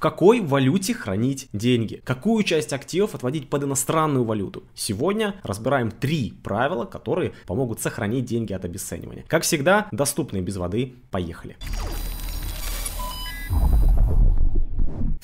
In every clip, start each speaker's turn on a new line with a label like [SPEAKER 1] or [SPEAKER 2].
[SPEAKER 1] в какой валюте хранить деньги, какую часть активов отводить под иностранную валюту. Сегодня разбираем три правила, которые помогут сохранить деньги от обесценивания. Как всегда, доступные без воды. Поехали!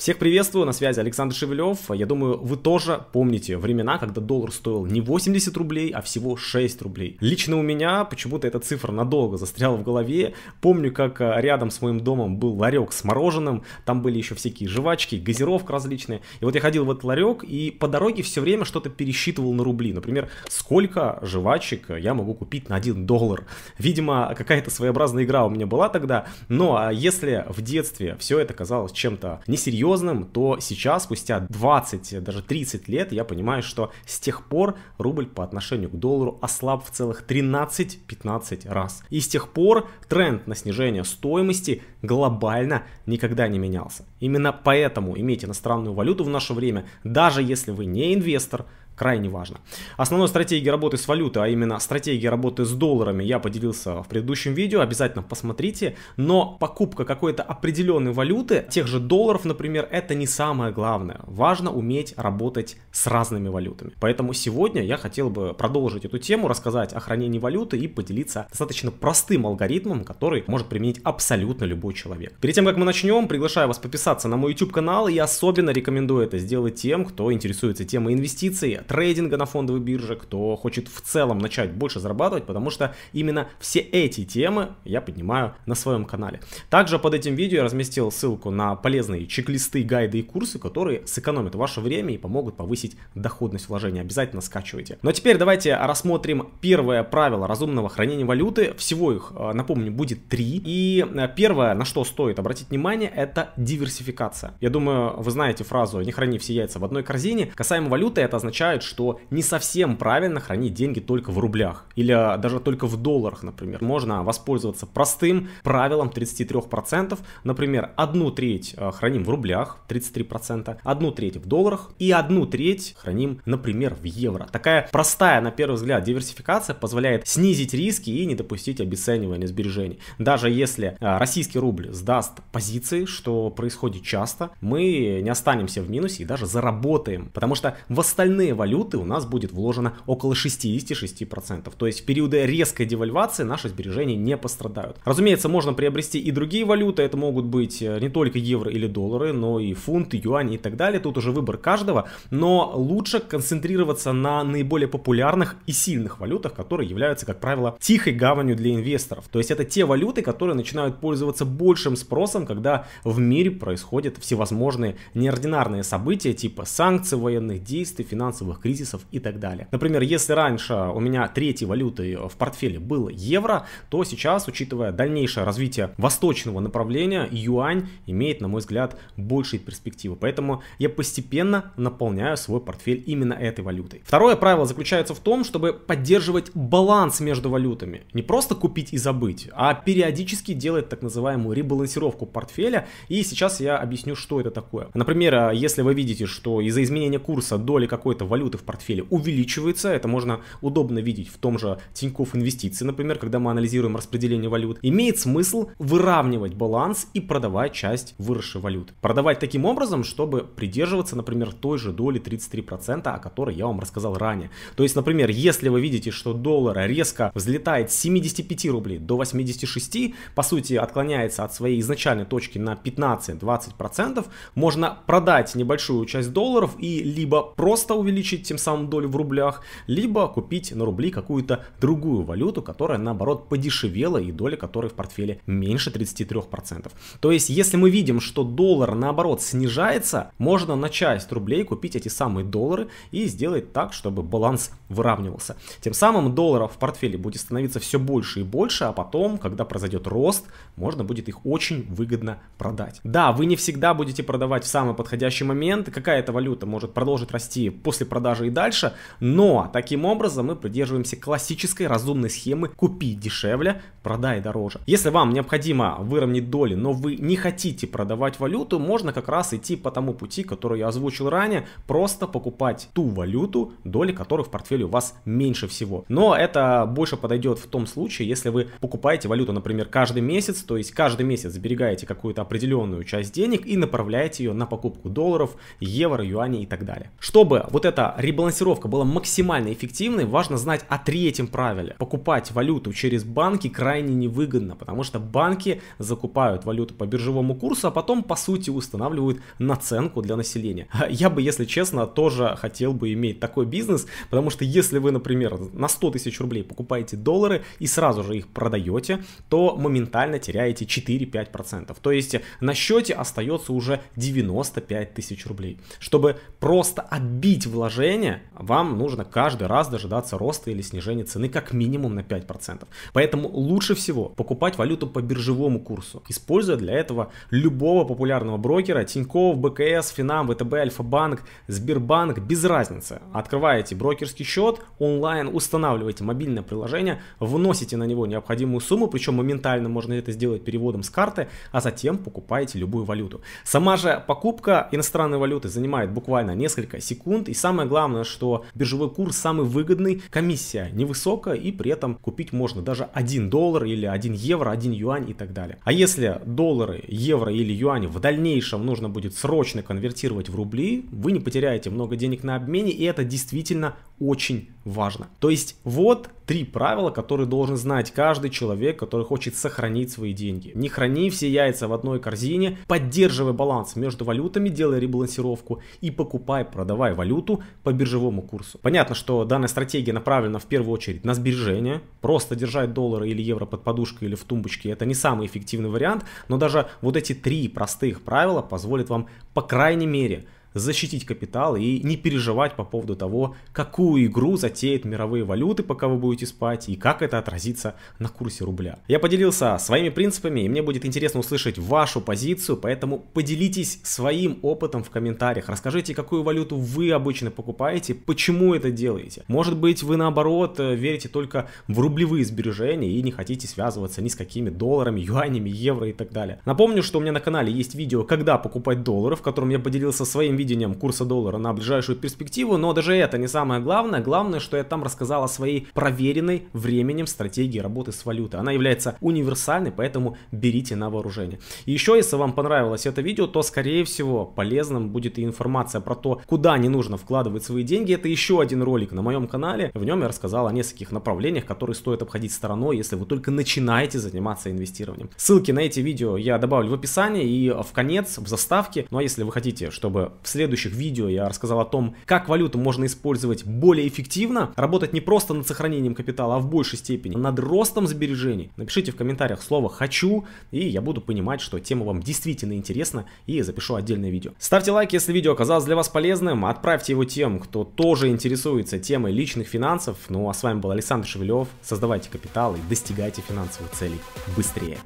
[SPEAKER 1] Всех приветствую, на связи Александр Шевелев. Я думаю, вы тоже помните времена, когда доллар стоил не 80 рублей, а всего 6 рублей. Лично у меня почему-то эта цифра надолго застряла в голове. Помню, как э, рядом с моим домом был ларек с мороженым, там были еще всякие жвачки, газировка различные. И вот я ходил в этот ларек и по дороге все время что-то пересчитывал на рубли. Например, сколько жвачек я могу купить на 1 доллар. Видимо, какая-то своеобразная игра у меня была тогда. Но ну, а если в детстве все это казалось чем-то несерьезным, серьезным, то сейчас, спустя 20, даже 30 лет, я понимаю, что с тех пор рубль по отношению к доллару ослаб в целых 13-15 раз. И с тех пор тренд на снижение стоимости глобально никогда не менялся. Именно поэтому иметь иностранную валюту в наше время, даже если вы не инвестор, крайне важно. Основной стратегией работы с валютой, а именно стратегией работы с долларами, я поделился в предыдущем видео, обязательно посмотрите. Но покупка какой-то определенной валюты, тех же долларов, например, это не самое главное. Важно уметь работать с разными валютами. Поэтому сегодня я хотел бы продолжить эту тему, рассказать о хранении валюты и поделиться достаточно простым алгоритмом, который может применить абсолютно любой человек. Перед тем, как мы начнем, приглашаю вас подписаться на мой YouTube канал и особенно рекомендую это сделать тем, кто интересуется темой инвестиций, трейдинга на фондовой бирже, кто хочет в целом начать больше зарабатывать, потому что именно все эти темы я поднимаю на своем канале. Также под этим видео я разместил ссылку на полезные чек-листы, гайды и курсы, которые сэкономят ваше время и помогут повысить доходность вложения. Обязательно скачивайте. Но теперь давайте рассмотрим первое правило разумного хранения валюты. Всего их, э, напомню, будет три. И э, первое, на что стоит обратить внимание, это диверсификация. Я думаю, вы знаете фразу «не храни все яйца в одной корзине». Касаемо валюты, это означает, считают, что не совсем правильно хранить деньги только в рублях или а, даже только в долларах, например. Можно воспользоваться простым правилом 33%. Например, одну треть а, храним в рублях, 33%, одну треть в долларах и одну треть храним, например, в евро. Такая простая, на первый взгляд, диверсификация позволяет снизить риски и не допустить обесценивания сбережений. Даже если а, российский рубль сдаст позиции, что происходит часто, мы не останемся в минусе и даже заработаем, потому что в остальные валюты валюты у нас будет вложено около 66%. То есть в периоды резкой девальвации наши сбережения не пострадают. Разумеется, можно приобрести и другие валюты. Это могут быть э, не только евро или доллары, но и фунт, и юань и так далее. Тут уже выбор каждого. Но лучше концентрироваться на наиболее популярных и сильных валютах, которые являются, как правило, тихой гаванью для инвесторов. То есть это те валюты, которые начинают пользоваться большим спросом, когда в мире происходят всевозможные неординарные события типа санкций, военных действий, финансовых финансовых кризисов и так далее. Например, если раньше у меня третьей валютой в портфеле было евро, то сейчас, учитывая дальнейшее развитие восточного направления, юань имеет, на мой взгляд, большие перспективы. Поэтому я постепенно наполняю свой портфель именно этой валютой. Второе правило заключается в том, чтобы поддерживать баланс между валютами. Не просто купить и забыть, а периодически делать так называемую ребалансировку портфеля. И сейчас я объясню, что это такое. Например, если вы видите, что из-за изменения курса доли какой-то валюты валюты в портфеле увеличивается. Это можно удобно видеть в том же Тинькофф Инвестиции, например, когда мы анализируем распределение валют. Имеет смысл выравнивать баланс и продавать часть выросшей валюты. Продавать таким образом, чтобы придерживаться, например, той же доли 33%, о которой я вам рассказал ранее. То есть, например, если вы видите, что доллар резко взлетает с 75 рублей до 86, по сути, отклоняется от своей изначальной точки на 15-20%, можно продать небольшую часть долларов и либо просто увеличить увеличить тем самым долю в рублях, либо купить на рубли какую-то другую валюту, которая наоборот подешевела и доля которой в портфеле меньше 33%. То есть если мы видим, что доллар наоборот снижается, можно на часть рублей купить эти самые доллары и сделать так, чтобы баланс выравнивался. Тем самым долларов в портфеле будет становиться все больше и больше, а потом, когда произойдет рост, можно будет их очень выгодно продать. Да, вы не всегда будете продавать в самый подходящий момент, какая-то валюта может продолжить расти после продажи продажи и дальше. Но таким образом мы придерживаемся классической разумной схемы «купи дешевле, продай дороже». Если вам необходимо выровнять доли, но вы не хотите продавать валюту, можно как раз идти по тому пути, который я озвучил ранее, просто покупать ту валюту, доли которой в портфеле у вас меньше всего. Но это больше подойдет в том случае, если вы покупаете валюту, например, каждый месяц, то есть каждый месяц сберегаете какую-то определенную часть денег и направляете ее на покупку долларов, евро, юаней и так далее. Чтобы вот эта ребалансировка была максимально эффективной, важно знать о третьем правиле. Покупать валюту через банки крайне невыгодно, потому что банки закупают валюту по биржевому курсу, а потом, по сути, устанавливают наценку для населения. Я бы, если честно, тоже хотел бы иметь такой бизнес, потому что если вы, например, на 100 тысяч рублей покупаете доллары и сразу же их продаете, то моментально теряете 4-5%. То есть на счете остается уже 95 тысяч рублей. Чтобы просто отбить вложение предложения, вам нужно каждый раз дожидаться роста или снижения цены как минимум на 5%. Поэтому лучше всего покупать валюту по биржевому курсу, используя для этого любого популярного брокера, Тинькофф, БКС, Финам, ВТБ, Альфа-банк, Сбербанк, без разницы. Открываете брокерский счет онлайн, устанавливаете мобильное приложение, вносите на него необходимую сумму, причем моментально можно это сделать переводом с карты, а затем покупаете любую валюту. Сама же покупка иностранной валюты занимает буквально несколько секунд и самое самое главное, что биржевой курс самый выгодный, комиссия невысокая и при этом купить можно даже 1 доллар или 1 евро, 1 юань и так далее. А если доллары, евро или юань в дальнейшем нужно будет срочно конвертировать в рубли, вы не потеряете много денег на обмене и это действительно очень важно. То есть вот три правила, которые должен знать каждый человек, который хочет сохранить свои деньги. Не храни все яйца в одной корзине, поддерживай баланс между валютами, делай ребалансировку и покупай, продавай валюту по биржевому курсу. Понятно, что данная стратегия направлена в первую очередь на сбережение. Просто держать доллары или евро под подушкой или в тумбочке это не самый эффективный вариант, но даже вот эти три простых правила позволят вам по крайней мере защитить капитал и не переживать по поводу того, какую игру затеют мировые валюты, пока вы будете спать, и как это отразится на курсе рубля. Я поделился своими принципами, и мне будет интересно услышать вашу позицию, поэтому поделитесь своим опытом в комментариях. Расскажите, какую валюту вы обычно покупаете, почему это делаете. Может быть, вы наоборот э, верите только в рублевые сбережения и не хотите связываться ни с какими долларами, юанями, евро и так далее. Напомню, что у меня на канале есть видео «Когда покупать доллары», в котором я поделился своим видением курса доллара на ближайшую перспективу, но даже это не самое главное. Главное, что я там рассказал о своей проверенной временем стратегии работы с валютой. Она является универсальной, поэтому берите на вооружение. И еще, если вам понравилось это видео, то, скорее всего, полезным будет и информация про то, куда не нужно вкладывать свои деньги. Это еще один ролик на моем канале. В нем я рассказал о нескольких направлениях, которые стоит обходить стороной, если вы только начинаете заниматься инвестированием. Ссылки на эти видео я добавлю в описании и в конец, в заставке. Ну а если вы хотите, чтобы в следующих видео я рассказал о том, как валюту можно использовать более эффективно, работать не просто над сохранением капитала, а в большей степени над ростом сбережений. Напишите в комментариях слово «хочу», и я буду понимать, что тема вам действительно интересна, и запишу отдельное видео. Ставьте лайк, если видео оказалось для вас полезным, отправьте его тем, кто тоже интересуется темой личных финансов. Ну а с вами был Александр Шевелев. Создавайте капитал и достигайте финансовых целей быстрее.